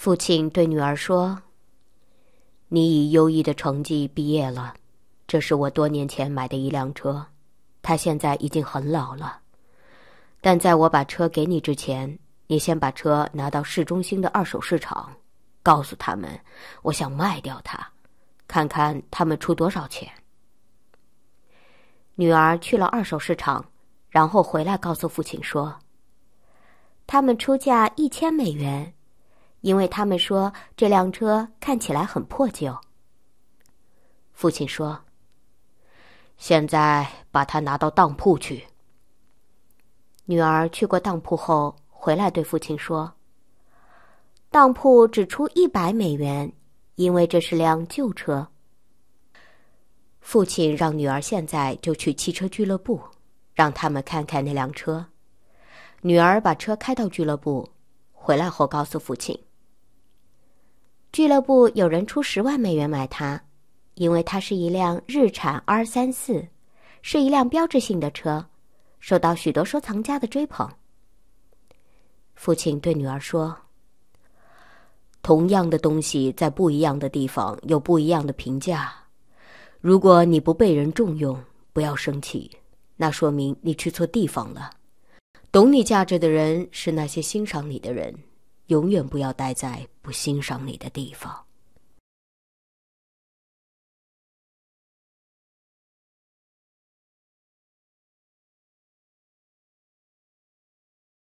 父亲对女儿说：“你以优异的成绩毕业了，这是我多年前买的一辆车，它现在已经很老了。但在我把车给你之前，你先把车拿到市中心的二手市场，告诉他们，我想卖掉它，看看他们出多少钱。”女儿去了二手市场，然后回来告诉父亲说：“他们出价一千美元。”因为他们说这辆车看起来很破旧。父亲说：“现在把它拿到当铺去。”女儿去过当铺后回来对父亲说：“当铺只出一百美元，因为这是辆旧车。”父亲让女儿现在就去汽车俱乐部，让他们看看那辆车。女儿把车开到俱乐部，回来后告诉父亲。俱乐部有人出十万美元买它，因为它是一辆日产 R 三四，是一辆标志性的车，受到许多收藏家的追捧。父亲对女儿说：“同样的东西在不一样的地方有不一样的评价。如果你不被人重用，不要生气，那说明你去错地方了。懂你价值的人是那些欣赏你的人。”永远不要待在不欣赏你的地方。